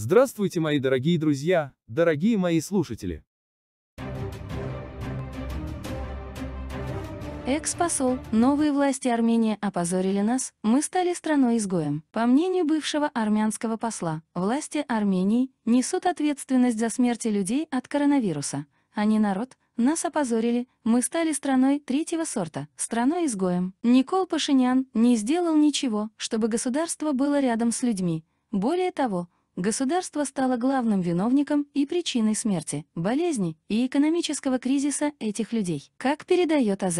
Здравствуйте, мои дорогие друзья, дорогие мои слушатели. Экс-посол, новые власти Армении опозорили нас, мы стали страной-изгоем. По мнению бывшего армянского посла, власти Армении несут ответственность за смерти людей от коронавируса. а не народ, нас опозорили, мы стали страной третьего сорта, страной-изгоем. Никол Пашинян не сделал ничего, чтобы государство было рядом с людьми. Более того, Государство стало главным виновником и причиной смерти, болезни и экономического кризиса этих людей, как передает АЗ.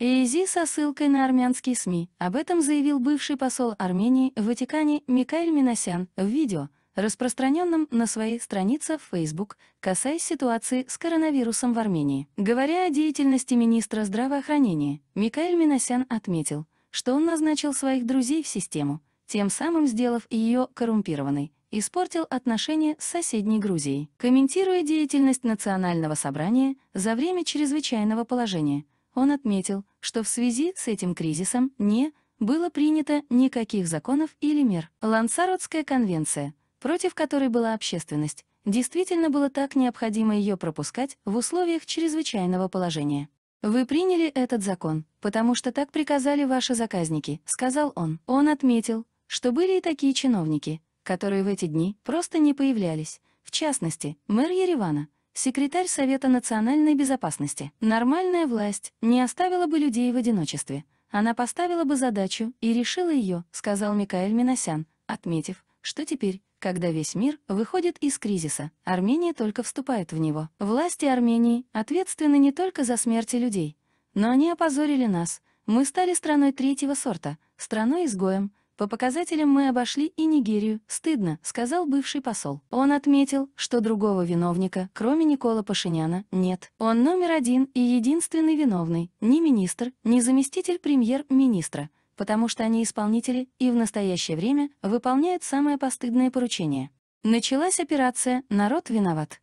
ИЗИ со ссылкой на армянские СМИ об этом заявил бывший посол Армении в Ватикане Микаэль Миносян в видео, распространенном на своей странице в Facebook, касаясь ситуации с коронавирусом в Армении. Говоря о деятельности министра здравоохранения, Микаэль Миносян отметил, что он назначил своих друзей в систему, тем самым сделав ее коррумпированной, испортил отношения с соседней Грузией. Комментируя деятельность Национального собрания за время чрезвычайного положения, он отметил, что в связи с этим кризисом не было принято никаких законов или мер. Лансаротская конвенция, против которой была общественность, действительно было так необходимо ее пропускать в условиях чрезвычайного положения. «Вы приняли этот закон, потому что так приказали ваши заказники», — сказал он. Он отметил, что были и такие чиновники, которые в эти дни просто не появлялись. В частности, мэр Еревана, секретарь Совета национальной безопасности. Нормальная власть не оставила бы людей в одиночестве. Она поставила бы задачу и решила ее, сказал Микаэль Миносян, отметив, что теперь, когда весь мир выходит из кризиса, Армения только вступает в него. Власти Армении ответственны не только за смерти людей, но они опозорили нас. Мы стали страной третьего сорта, страной-изгоем, по показателям мы обошли и Нигерию, стыдно, сказал бывший посол. Он отметил, что другого виновника, кроме Никола Пашиняна, нет. Он номер один и единственный виновный, ни министр, ни заместитель премьер-министра потому что они исполнители и в настоящее время выполняют самое постыдное поручение. Началась операция «Народ виноват».